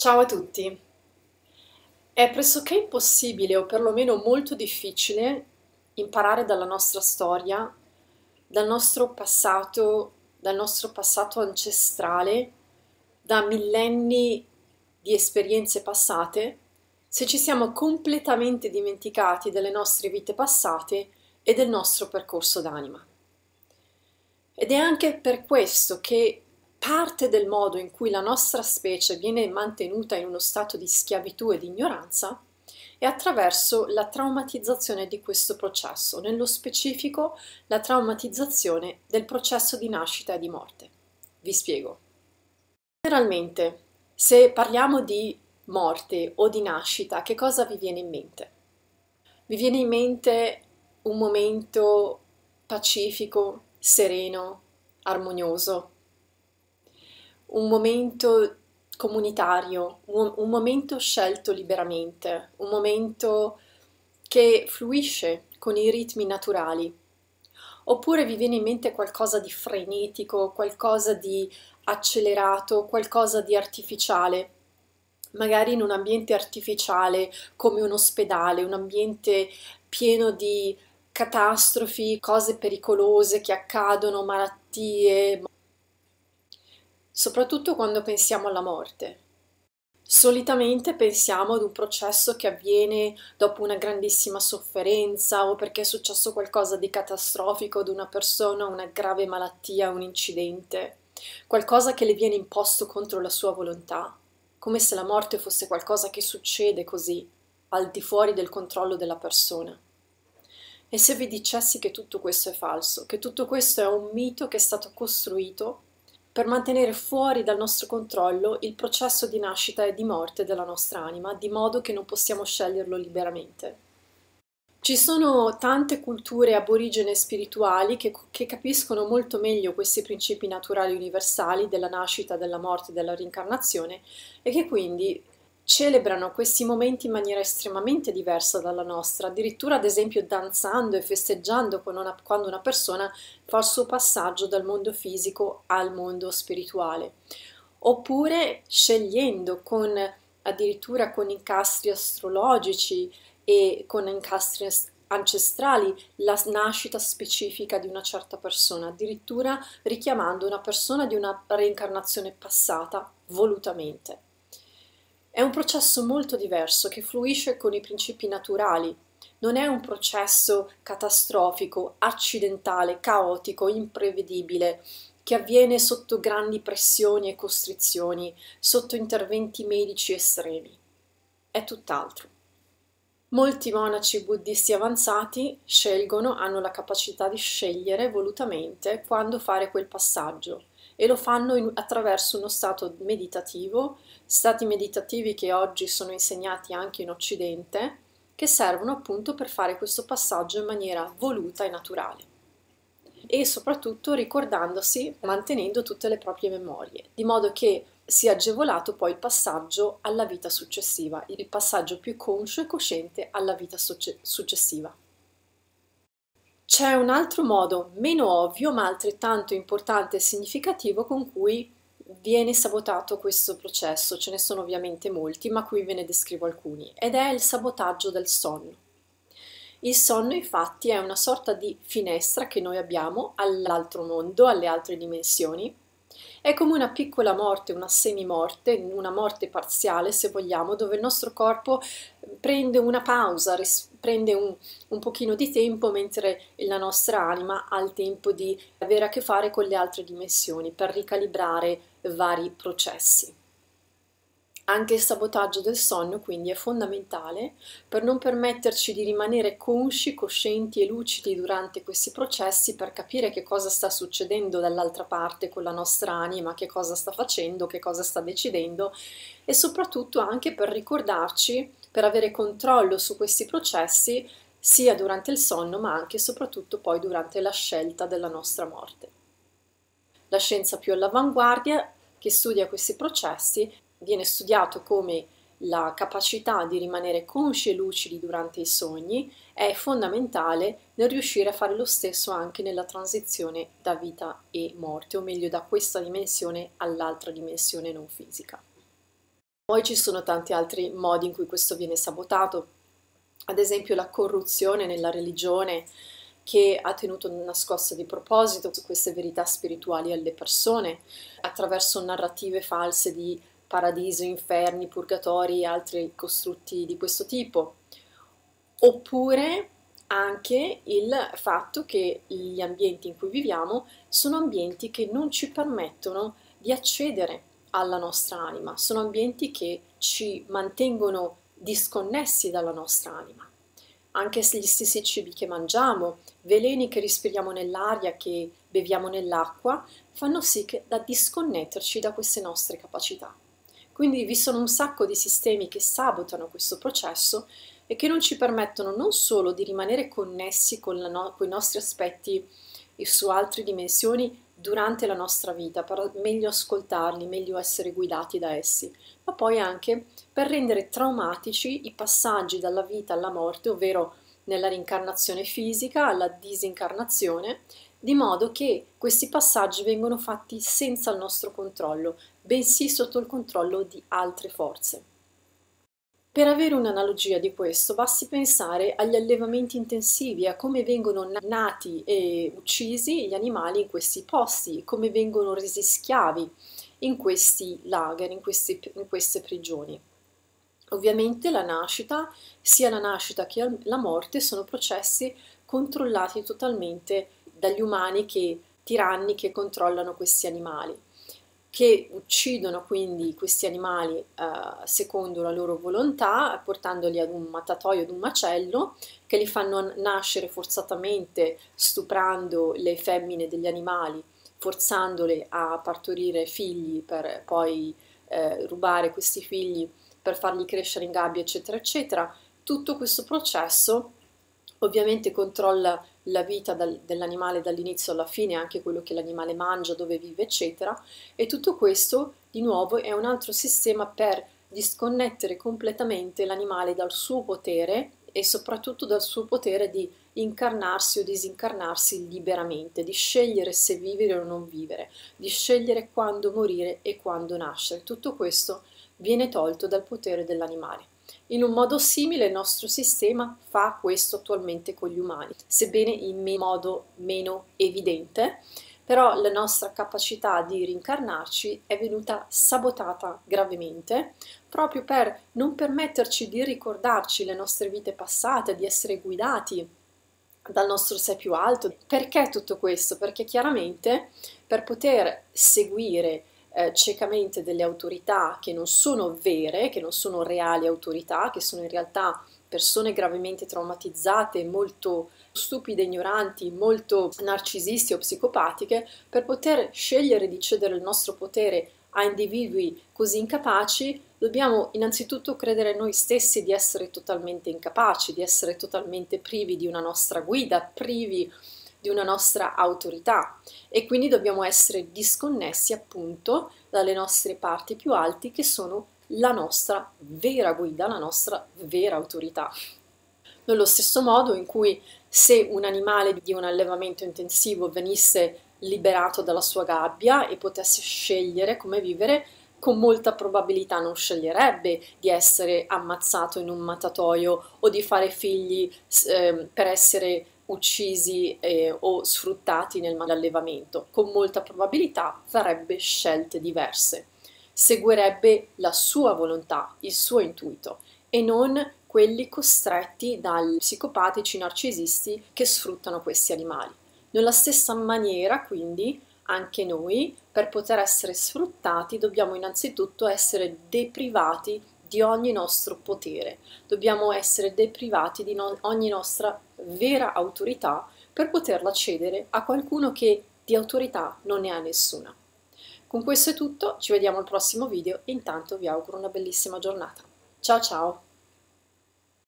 Ciao a tutti! È pressoché impossibile, o perlomeno molto difficile, imparare dalla nostra storia, dal nostro passato, dal nostro passato ancestrale, da millenni di esperienze passate, se ci siamo completamente dimenticati delle nostre vite passate e del nostro percorso d'anima. Ed è anche per questo che parte del modo in cui la nostra specie viene mantenuta in uno stato di schiavitù e di ignoranza è attraverso la traumatizzazione di questo processo, nello specifico la traumatizzazione del processo di nascita e di morte. Vi spiego. Generalmente, se parliamo di morte o di nascita, che cosa vi viene in mente? Vi viene in mente un momento pacifico, sereno, armonioso, un momento comunitario, un, un momento scelto liberamente, un momento che fluisce con i ritmi naturali. Oppure vi viene in mente qualcosa di frenetico, qualcosa di accelerato, qualcosa di artificiale, magari in un ambiente artificiale come un ospedale, un ambiente pieno di catastrofi, cose pericolose che accadono, malattie, soprattutto quando pensiamo alla morte. Solitamente pensiamo ad un processo che avviene dopo una grandissima sofferenza o perché è successo qualcosa di catastrofico ad una persona, una grave malattia, un incidente, qualcosa che le viene imposto contro la sua volontà, come se la morte fosse qualcosa che succede così, al di fuori del controllo della persona. E se vi dicessi che tutto questo è falso, che tutto questo è un mito che è stato costruito per mantenere fuori dal nostro controllo il processo di nascita e di morte della nostra anima, di modo che non possiamo sceglierlo liberamente. Ci sono tante culture aborigene spirituali che, che, capiscono molto meglio questi principi naturali universali della nascita, della morte, e della rincarnazione e che quindi celebrano questi momenti in maniera estremamente diversa dalla nostra, addirittura ad esempio danzando e festeggiando una, quando una persona fa il suo passaggio dal mondo fisico al mondo spirituale, oppure scegliendo con addirittura con incastri astrologici e con incastri ancestrali la nascita specifica di una certa persona, addirittura richiamando una persona di una reincarnazione passata volutamente. È un processo molto diverso che fluisce con i principi naturali. Non è un processo catastrofico, accidentale, caotico, imprevedibile, che avviene sotto grandi pressioni e costrizioni, sotto interventi medici estremi. È tutt'altro. Molti monaci buddisti avanzati scelgono, hanno la capacità di scegliere volutamente quando fare quel passaggio, e lo fanno in, attraverso uno stato meditativo, stati meditativi che oggi sono insegnati anche in Occidente, che servono appunto per fare questo passaggio in maniera voluta e naturale e soprattutto ricordandosi, mantenendo tutte le proprie memorie, di modo che sia agevolato poi il passaggio alla vita successiva, il passaggio più conscio e cosciente alla vita successiva. C'è un altro modo, meno ovvio ma altrettanto importante e significativo, con cui viene sabotato questo processo. Ce ne sono ovviamente molti, ma qui ve ne descrivo alcuni, ed è il sabotaggio del sonno. Il sonno infatti è una sorta di finestra che noi abbiamo all'altro mondo, alle altre dimensioni, è come una piccola morte, una semimorte, una morte parziale se vogliamo, dove il nostro corpo eh, prende una pausa, ris- prende un, un pochino di tempo mentre la nostra anima ha il tempo di avere a che fare con le altre dimensioni per ricalibrare vari processi. Anche il sabotaggio del sonno quindi è fondamentale per non permetterci di rimanere consci, coscienti e lucidi durante questi processi per capire che cosa sta succedendo dall'altra parte con la nostra anima, che cosa sta facendo, che cosa sta decidendo e soprattutto anche per ricordarci, per avere controllo su questi processi sia durante il sonno ma anche e soprattutto poi durante la scelta della nostra morte. La scienza più all'avanguardia che studia questi processi viene studiato come la capacità di rimanere consci e lucidi durante i sogni è fondamentale nel riuscire a fare lo stesso anche nella transizione da vita e morte, o meglio da questa dimensione all'altra dimensione non fisica. Poi ci sono tanti altri modi in cui questo viene sabotato, ad esempio la corruzione nella religione che ha tenuto nascosto di proposito queste verità spirituali alle persone attraverso narrative false di paradiso, inferni, purgatori e altri costrutti di questo tipo, oppure anche il fatto che gli ambienti in cui viviamo sono ambienti che non ci permettono di accedere alla nostra anima, sono ambienti che ci mantengono disconnessi dalla nostra anima. Anche gli stessi cibi che mangiamo, veleni che respiriamo nell'aria, che beviamo nell'acqua, fanno sì che da disconnetterci da queste nostre capacità. Quindi vi sono un sacco di sistemi che sabotano questo processo e che non ci permettono non solo di rimanere connessi con, no con i nostri aspetti e su altre dimensioni durante la nostra vita, per meglio ascoltarli, meglio essere guidati da essi, ma poi anche per rendere traumatici i passaggi dalla vita alla morte, ovvero nella rincarnazione fisica alla disincarnazione, di modo che questi passaggi vengono fatti senza il nostro controllo, bensì sotto il controllo di altre forze. Per avere un'analogia di questo basti pensare agli allevamenti intensivi, a come vengono nati e uccisi gli animali in questi posti, come vengono resi schiavi in questi lager, in, questi, in queste prigioni. Ovviamente la nascita, sia la nascita che la morte, sono processi controllati totalmente dagli umani che tiranni che controllano questi animali che uccidono quindi questi animali eh, secondo la loro volontà, portandoli ad un mattatoio, ad un macello, che li fanno nascere forzatamente stuprando le femmine degli animali, forzandole a partorire figli per poi eh, rubare questi figli per farli crescere in gabbia, eccetera, eccetera. Tutto questo processo ovviamente controlla la vita dal, dell'animale dall'inizio alla fine, anche quello che l'animale mangia, dove vive, eccetera. E tutto questo, di nuovo, è un altro sistema per disconnettere completamente l'animale dal suo potere e soprattutto dal suo potere di incarnarsi o disincarnarsi liberamente, di scegliere se vivere o non vivere, di scegliere quando morire e quando nascere. Tutto questo viene tolto dal potere dell'animale. In un modo simile il nostro sistema fa questo attualmente con gli umani, sebbene in modo meno evidente, però la nostra capacità di rincarnarci è venuta sabotata gravemente proprio per non permetterci di ricordarci le nostre vite passate, di essere guidati dal nostro sé più alto. Perché tutto questo? Perché chiaramente per poter seguire eh, ciecamente delle autorità che non sono vere, che non sono reali autorità, che sono in realtà persone gravemente traumatizzate, molto stupide, ignoranti, molto narcisisti o psicopatiche, per poter scegliere di cedere il nostro potere a individui così incapaci, dobbiamo innanzitutto credere noi stessi di essere totalmente incapaci, di essere totalmente privi di una nostra guida, privi di una nostra autorità e quindi dobbiamo essere disconnessi appunto dalle nostre parti più alte che sono la nostra vera guida, la nostra vera autorità. Nello stesso modo in cui se un animale di un allevamento intensivo venisse liberato dalla sua gabbia e potesse scegliere come vivere, con molta probabilità non sceglierebbe di essere ammazzato in un matatoio o di fare figli eh, per essere uccisi eh, o sfruttati nel malallevamento, con molta probabilità farebbe scelte diverse, seguirebbe la sua volontà, il suo intuito e non quelli costretti dai psicopatici narcisisti che sfruttano questi animali. Nella stessa maniera, quindi, anche noi, per poter essere sfruttati, dobbiamo innanzitutto essere deprivati di ogni nostro potere, dobbiamo essere deprivati di no ogni nostra vera autorità per poterla cedere a qualcuno che di autorità non ne ha nessuna. Con questo è tutto, ci vediamo al prossimo video intanto vi auguro una bellissima giornata. Ciao ciao!